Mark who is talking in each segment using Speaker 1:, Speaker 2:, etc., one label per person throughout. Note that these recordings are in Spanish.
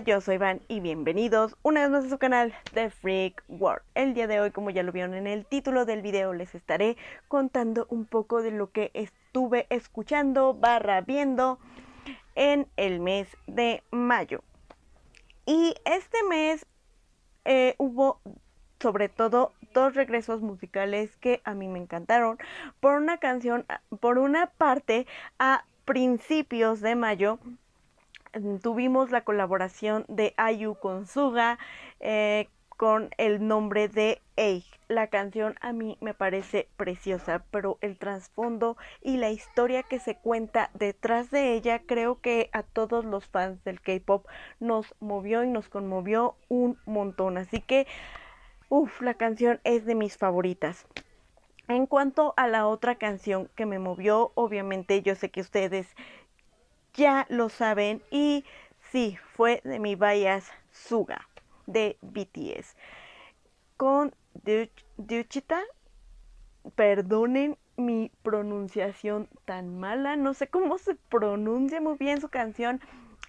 Speaker 1: yo soy Van y bienvenidos una vez más a su canal The Freak World. El día de hoy, como ya lo vieron en el título del video, les estaré contando un poco de lo que estuve escuchando barra viendo en el mes de mayo. Y este mes eh, hubo sobre todo dos regresos musicales que a mí me encantaron. Por una canción, por una parte, a principios de mayo Mm, tuvimos la colaboración de Ayu con Suga eh, con el nombre de Age La canción a mí me parece preciosa, pero el trasfondo y la historia que se cuenta detrás de ella creo que a todos los fans del K-Pop nos movió y nos conmovió un montón. Así que, uff, la canción es de mis favoritas. En cuanto a la otra canción que me movió, obviamente yo sé que ustedes ya lo saben y sí, fue de mi bias Suga de BTS con Duchita. Perdonen mi pronunciación tan mala, no sé cómo se pronuncia muy bien su canción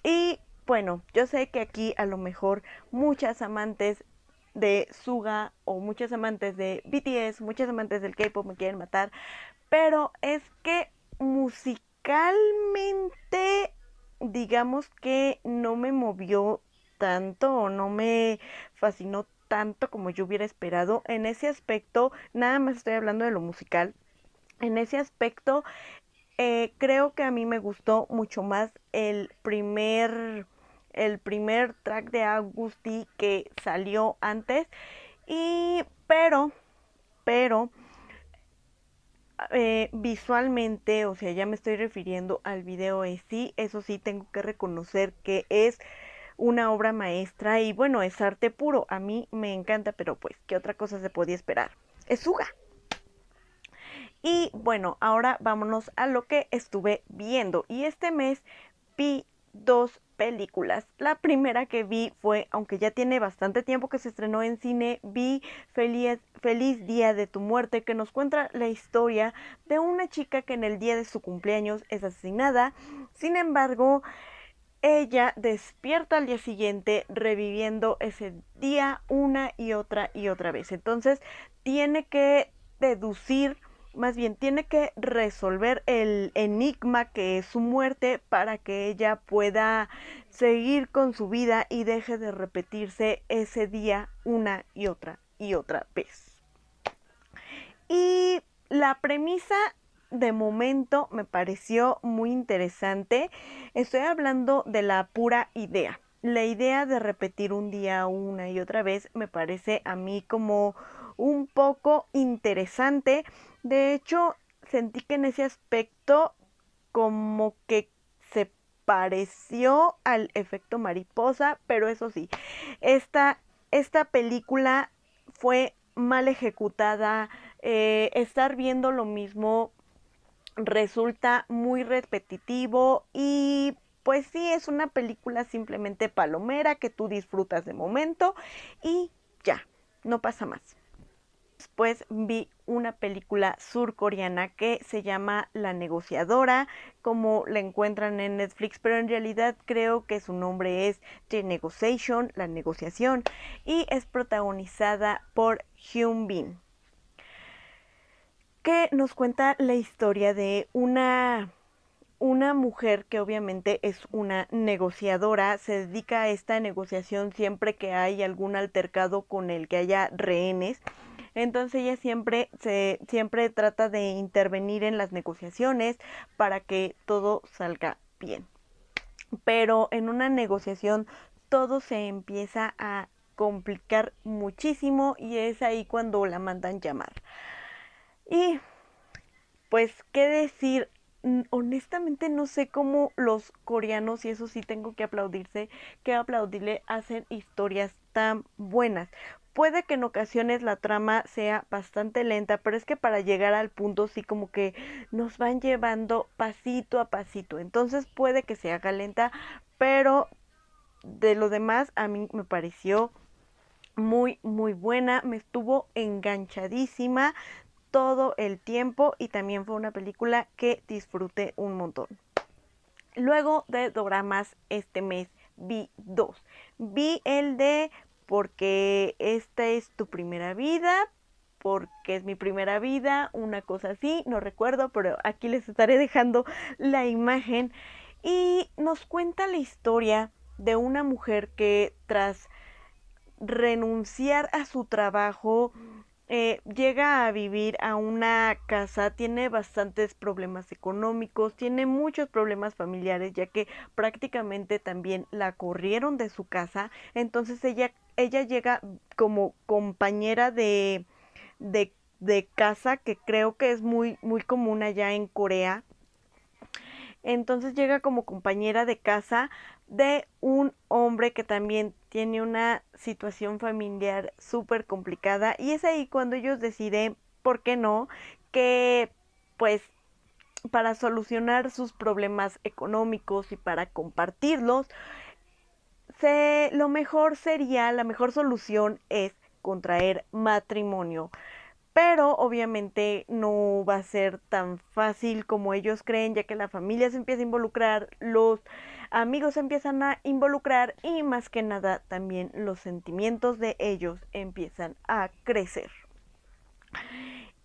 Speaker 1: y bueno, yo sé que aquí a lo mejor muchas amantes de Suga o muchas amantes de BTS, muchas amantes del K-pop me quieren matar, pero es que musicalmente digamos que no me movió tanto o no me fascinó tanto como yo hubiera esperado. En ese aspecto, nada más estoy hablando de lo musical. En ese aspecto, eh, creo que a mí me gustó mucho más el primer, el primer track de Agusti que salió antes. Y, pero, pero, eh, visualmente, o sea, ya me estoy refiriendo al video en sí, eso sí tengo que reconocer que es una obra maestra y bueno, es arte puro, a mí me encanta, pero pues, ¿qué otra cosa se podía esperar? Es suga. Y bueno, ahora vámonos a lo que estuve viendo y este mes vi dos películas. La primera que vi fue, aunque ya tiene bastante tiempo que se estrenó en cine, vi Feliz, Feliz Día de tu Muerte, que nos cuenta la historia de una chica que en el día de su cumpleaños es asesinada. Sin embargo, ella despierta al día siguiente reviviendo ese día una y otra y otra vez. Entonces, tiene que deducir más bien tiene que resolver el enigma que es su muerte para que ella pueda seguir con su vida y deje de repetirse ese día una y otra y otra vez. Y la premisa de momento me pareció muy interesante. Estoy hablando de la pura idea. La idea de repetir un día una y otra vez me parece a mí como un poco interesante. De hecho, sentí que en ese aspecto como que se pareció al efecto mariposa, pero eso sí, esta, esta película fue mal ejecutada, eh, estar viendo lo mismo resulta muy repetitivo y pues sí, es una película simplemente palomera que tú disfrutas de momento y ya, no pasa más. Después vi una película surcoreana que se llama La negociadora, como la encuentran en Netflix, pero en realidad creo que su nombre es The Negotiation, la negociación, y es protagonizada por Hyun Bin, que nos cuenta la historia de una una mujer que obviamente es una negociadora, se dedica a esta negociación siempre que hay algún altercado con el que haya rehenes entonces ella siempre, siempre trata de intervenir en las negociaciones para que todo salga bien. Pero en una negociación todo se empieza a complicar muchísimo y es ahí cuando la mandan llamar. Y pues, ¿qué decir honestamente no sé cómo los coreanos, y eso sí tengo que aplaudirse, que aplaudirle, hacen historias tan buenas. Puede que en ocasiones la trama sea bastante lenta, pero es que para llegar al punto sí como que nos van llevando pasito a pasito. Entonces puede que se haga lenta, pero de lo demás a mí me pareció muy muy buena, me estuvo enganchadísima todo el tiempo y también fue una película que disfruté un montón. Luego de doramas este mes vi dos. Vi el de porque esta es tu primera vida, porque es mi primera vida, una cosa así, no recuerdo, pero aquí les estaré dejando la imagen. Y nos cuenta la historia de una mujer que tras renunciar a su trabajo eh, llega a vivir a una casa, tiene bastantes problemas económicos, tiene muchos problemas familiares, ya que prácticamente también la corrieron de su casa, entonces ella, ella llega como compañera de, de, de casa, que creo que es muy, muy común allá en Corea, entonces llega como compañera de casa de un hombre que también tiene una situación familiar súper complicada y es ahí cuando ellos deciden, ¿por qué no? Que pues para solucionar sus problemas económicos y para compartirlos, se, lo mejor sería, la mejor solución es contraer matrimonio pero obviamente no va a ser tan fácil como ellos creen, ya que la familia se empieza a involucrar, los amigos se empiezan a involucrar y más que nada también los sentimientos de ellos empiezan a crecer.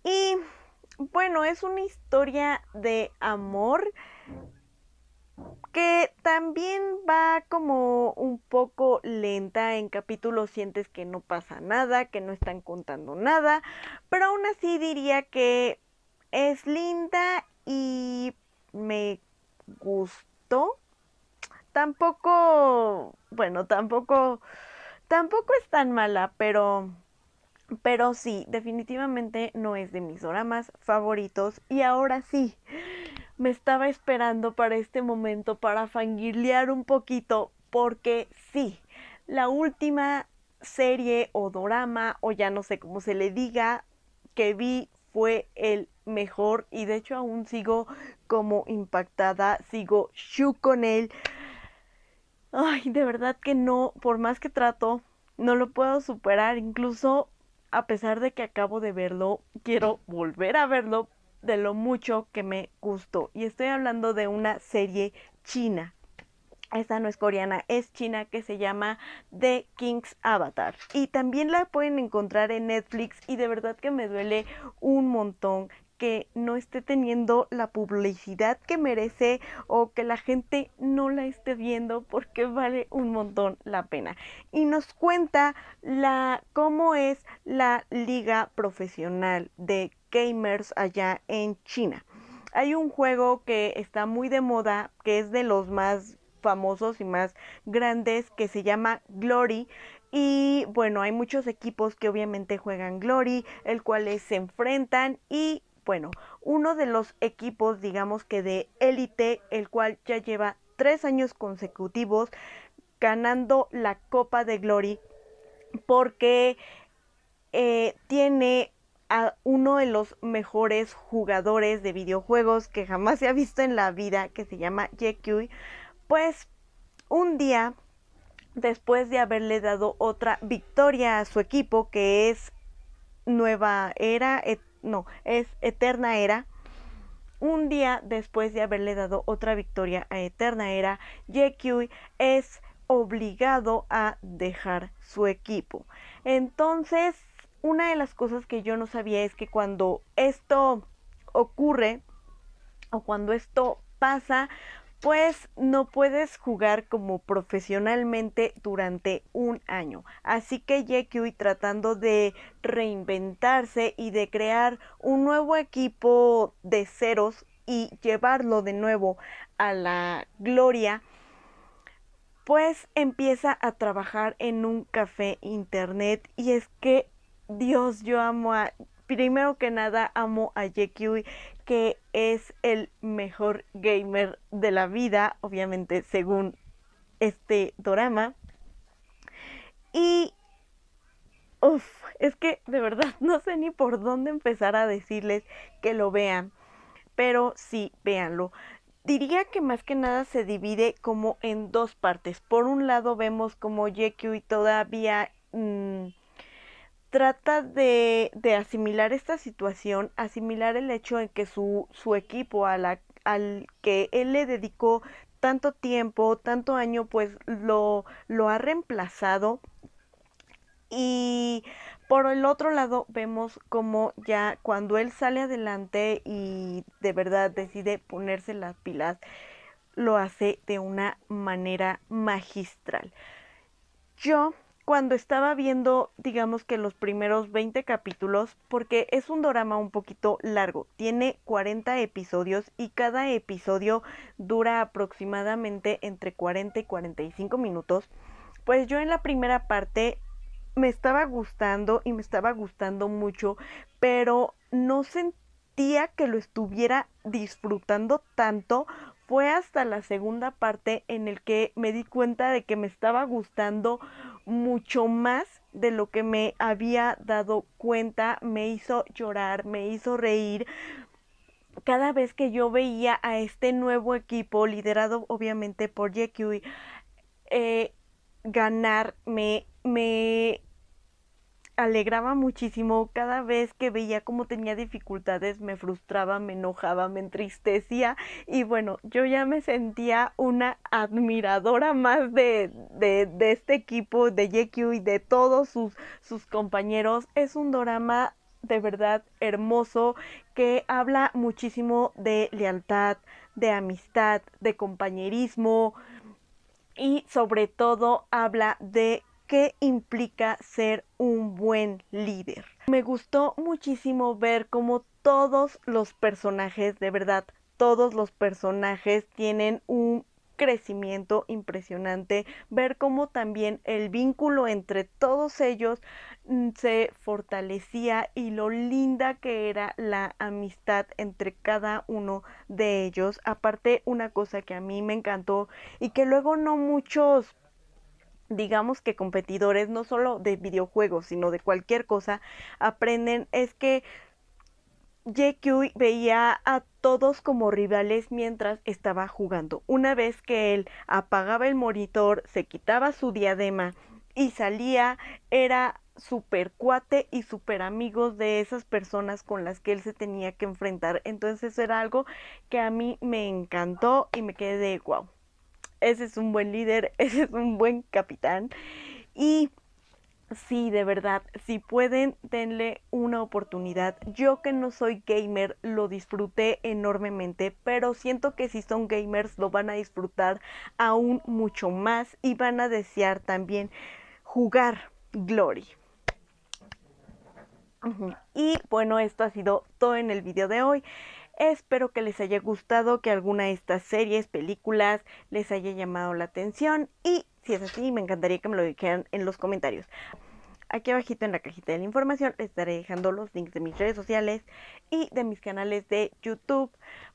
Speaker 1: Y bueno, es una historia de amor que también va como un poco lenta, en capítulos sientes que no pasa nada, que no están contando nada, pero aún así diría que es linda y me gustó. Tampoco, bueno, tampoco, tampoco es tan mala, pero, pero sí, definitivamente no es de mis dramas favoritos y ahora sí me estaba esperando para este momento, para fangirlear un poquito, porque sí, la última serie o drama, o ya no sé cómo se le diga, que vi fue el mejor y de hecho aún sigo como impactada, sigo shu con él. Ay, de verdad que no, por más que trato, no lo puedo superar, incluso a pesar de que acabo de verlo, quiero volver a verlo de lo mucho que me gustó. Y estoy hablando de una serie china. Esta no es coreana, es china que se llama The King's Avatar. Y también la pueden encontrar en Netflix y de verdad que me duele un montón que no esté teniendo la publicidad que merece o que la gente no la esté viendo porque vale un montón la pena. Y nos cuenta la cómo es la liga profesional de gamers allá en China. Hay un juego que está muy de moda, que es de los más famosos y más grandes, que se llama Glory. Y bueno, hay muchos equipos que obviamente juegan Glory, el cual se enfrentan y bueno, uno de los equipos, digamos que de élite, el cual ya lleva tres años consecutivos ganando la Copa de Glory porque eh, tiene a uno de los mejores jugadores de videojuegos que jamás se ha visto en la vida, que se llama Jekui, pues un día después de haberle dado otra victoria a su equipo que es Nueva Era, no, es Eterna Era. Un día después de haberle dado otra victoria a Eterna Era, JQ es obligado a dejar su equipo. Entonces, una de las cosas que yo no sabía es que cuando esto ocurre o cuando esto pasa, pues no puedes jugar como profesionalmente durante un año. Así que JQ tratando de reinventarse y de crear un nuevo equipo de ceros y llevarlo de nuevo a la gloria, pues empieza a trabajar en un café internet y es que Dios, yo amo a primero que nada amo a Yekyui que es el mejor gamer de la vida, obviamente según este dorama. Y uff, es que de verdad no sé ni por dónde empezar a decirles que lo vean, pero sí, véanlo. Diría que más que nada se divide como en dos partes. Por un lado vemos como y todavía mm, trata de, asimilar esta situación, asimilar el hecho en que su, su equipo al que él le dedicó tanto tiempo, tanto año, pues lo, lo ha reemplazado. Y por el otro lado vemos como ya cuando él sale adelante y de verdad decide ponerse las pilas, lo hace de una manera magistral. Yo cuando estaba viendo, digamos que los primeros 20 capítulos, porque es un drama un poquito largo, tiene 40 episodios y cada episodio dura aproximadamente entre 40 y 45 minutos, pues yo en la primera parte me estaba gustando y me estaba gustando mucho, pero no sentía que lo estuviera disfrutando tanto fue hasta la segunda parte en el que me di cuenta de que me estaba gustando mucho más de lo que me había dado cuenta, me hizo llorar, me hizo reír. Cada vez que yo veía a este nuevo equipo, liderado obviamente por JQ, eh, ganar, me alegraba muchísimo cada vez que veía cómo tenía dificultades, me frustraba, me enojaba, me entristecía y bueno, yo ya me sentía una admiradora más de, de, este equipo, de JQ y de todos sus, sus compañeros. Es un drama de verdad hermoso que habla muchísimo de lealtad, de amistad, de compañerismo y sobre todo habla de qué implica ser un buen líder. Me gustó muchísimo ver cómo todos los personajes, de verdad, todos los personajes tienen un crecimiento impresionante, ver cómo también el vínculo entre todos ellos mm, se fortalecía y lo linda que era la amistad entre cada uno de ellos. Aparte, una cosa que a mí me encantó y que luego no muchos digamos que competidores, no solo de videojuegos, sino de cualquier cosa, aprenden es que JQ veía a todos como rivales mientras estaba jugando. Una vez que él apagaba el monitor, se quitaba su diadema y salía, era súper cuate y super amigos de esas personas con las que él se tenía que enfrentar. Entonces era algo que a mí me encantó y me quedé de wow ese es un buen líder, ese es un buen capitán. Y sí, de verdad, si pueden, denle una oportunidad. Yo que no soy gamer, lo disfruté enormemente, pero siento que si son gamers lo van a disfrutar aún mucho más y van a desear también jugar Glory. Y bueno, esto ha sido todo en el video de hoy. Espero que les haya gustado, que alguna de estas series, películas les haya llamado la atención y si es así, me encantaría que me lo dijeran en los comentarios. Aquí abajito en la cajita de la información les estaré dejando los links de mis redes sociales y de mis canales de YouTube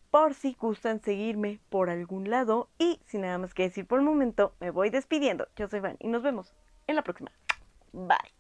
Speaker 1: por si gustan seguirme por algún lado y sin nada más que decir por el momento me voy despidiendo. Yo soy Van y nos vemos en la próxima. Bye.